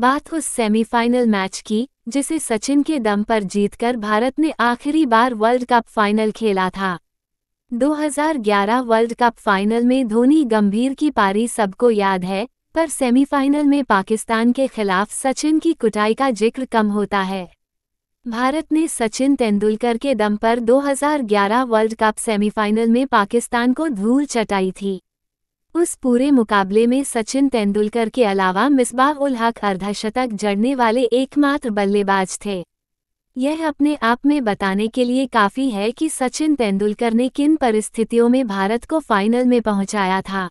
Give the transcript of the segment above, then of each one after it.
बात उस semifinal match की जिसे सचिन के दम पर जीतकर भारत ने आखिरी बार वर्ल्ड कप फाइनल खेला था 2011 वर्ल्ड कप फाइनल में धोनी गंभीर की पारी सबको याद है पर सेमीफाइनल में पाकिस्तान के खिलाफ सचिन की कुटाई का जिक्र कम होता है भारत ने सचिन तेंदुलकर के दम पर 2011 वर्ल्ड कप सेमीफाइनल में पाकिस्तान को धूल चटाई थी उस पूरे मुकाबले में सचिन तेंदुलकर के अलावा मिसबाह उल हक अर्धशतक जड़ने वाले एकमात्र बल्लेबाज थे यह अपने आप में बताने के लिए काफ़ी है कि सचिन तेंदुलकर ने किन परिस्थितियों में भारत को फाइनल में पहुंचाया था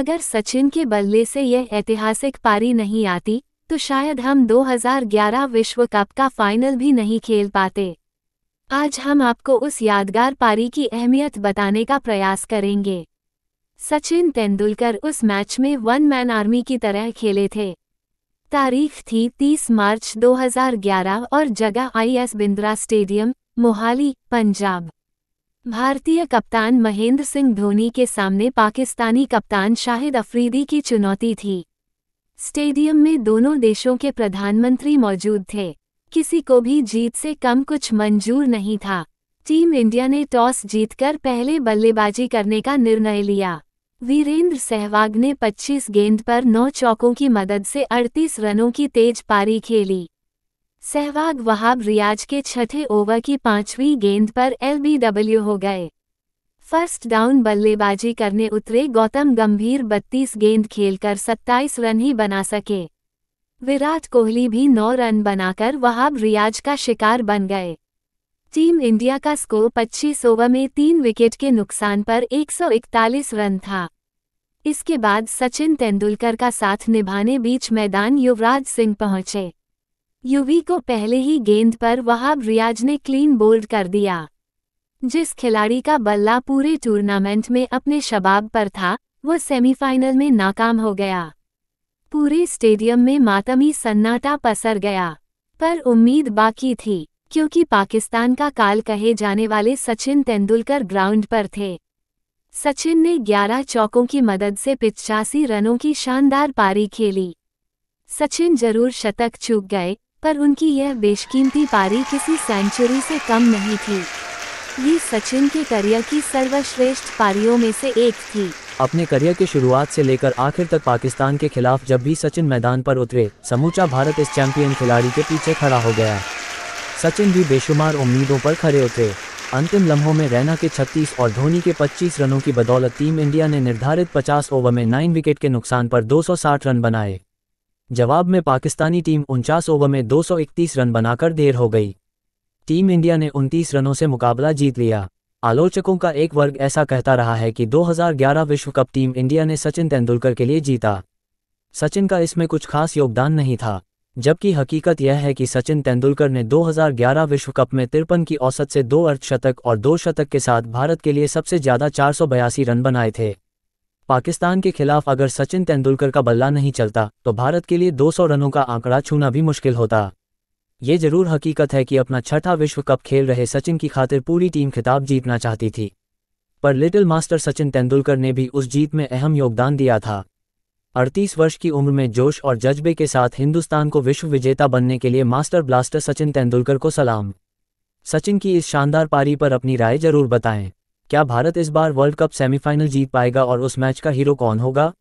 अगर सचिन के बल्ले से यह ऐतिहासिक पारी नहीं आती तो शायद हम 2011 विश्व कप का फाइनल भी नहीं खेल पाते आज हम आपको उस यादगार पारी की अहमियत बताने का प्रयास करेंगे सचिन तेंदुलकर उस मैच में वन मैन आर्मी की तरह खेले थे तारीख थी 30 मार्च 2011 और जगह आईएस बिंद्रा स्टेडियम मोहाली पंजाब भारतीय कप्तान महेंद्र सिंह धोनी के सामने पाकिस्तानी कप्तान शाहिद अफरीदी की चुनौती थी स्टेडियम में दोनों देशों के प्रधानमंत्री मौजूद थे किसी को भी जीत से कम कुछ मंजूर नहीं था टीम इंडिया ने टॉस जीतकर पहले बल्लेबाजी करने का निर्णय लिया वीरेंद्र सहवाग ने 25 गेंद पर 9 चौकों की मदद से 38 रनों की तेज पारी खेली सहवाग वहाब रियाज के छठे ओवर की पांचवीं गेंद पर एलबीडब्ल्यू हो गए फर्स्ट डाउन बल्लेबाजी करने उतरे गौतम गंभीर 32 गेंद खेलकर 27 रन ही बना सके विराट कोहली भी 9 रन बनाकर वहाब रियाज का शिकार बन गए टीम इंडिया का स्कोर 25 ओवर में तीन विकेट के नुकसान पर 141 रन था इसके बाद सचिन तेंदुलकर का साथ निभाने बीच मैदान युवराज सिंह पहुंचे युवी को पहले ही गेंद पर वहाब रियाज ने क्लीन बोल्ड कर दिया जिस खिलाड़ी का बल्ला पूरे टूर्नामेंट में अपने शबाब पर था वो सेमीफाइनल में नाकाम हो गया पूरे स्टेडियम में मातमी सन्नाटा पसर गया पर उम्मीद बाकी थी क्योंकि पाकिस्तान का काल कहे जाने वाले सचिन तेंदुलकर ग्राउंड पर थे सचिन ने 11 चौकों की मदद से पिचासी रनों की शानदार पारी खेली सचिन जरूर शतक चूक गए पर उनकी यह बेशकीमती पारी किसी सेंचुरी से कम नहीं थी ये सचिन के करियर की सर्वश्रेष्ठ पारियों में से एक थी अपने करियर की शुरुआत से लेकर आखिर तक पाकिस्तान के खिलाफ जब भी सचिन मैदान पर उतरे समूचा भारत इस चैंपियन खिलाड़ी के पीछे खड़ा हो गया सचिन भी बेशुमार उम्मीदों पर खड़े उतरे अंतिम लम्हों में रैना के 36 और धोनी के 25 रनों की बदौलत टीम इंडिया ने निर्धारित 50 ओवर में 9 विकेट के नुकसान पर 260 रन बनाए जवाब में पाकिस्तानी टीम उनचास ओवर में 231 रन बनाकर देर हो गई टीम इंडिया ने 29 रनों से मुकाबला जीत लिया आलोचकों का एक वर्ग ऐसा कहता रहा है कि 2011 विश्व कप टीम इंडिया ने सचिन तेंदुलकर के लिए जीता सचिन का इसमें कुछ खास योगदान नहीं था जबकि हकीकत यह है कि सचिन तेंदुलकर ने 2011 विश्व कप में तिरपन की औसत से दो अर्धशतक और दो शतक के साथ भारत के लिए सबसे ज़्यादा चार रन बनाए थे पाकिस्तान के खिलाफ अगर सचिन तेंदुलकर का बल्ला नहीं चलता तो भारत के लिए 200 रनों का आंकड़ा छूना भी मुश्किल होता ये जरूर हकीकत है कि अपना छठा विश्व कप खेल रहे सचिन की खातिर पूरी टीम खिताब जीतना चाहती थी पर लिटिल मास्टर सचिन तेंदुलकर ने भी उस जीत में अहम योगदान दिया था अड़तीस वर्ष की उम्र में जोश और जज्बे के साथ हिंदुस्तान को विश्व विजेता बनने के लिए मास्टर ब्लास्टर सचिन तेंदुलकर को सलाम सचिन की इस शानदार पारी पर अपनी राय जरूर बताएं क्या भारत इस बार वर्ल्ड कप सेमीफाइनल जीत पाएगा और उस मैच का हीरो कौन होगा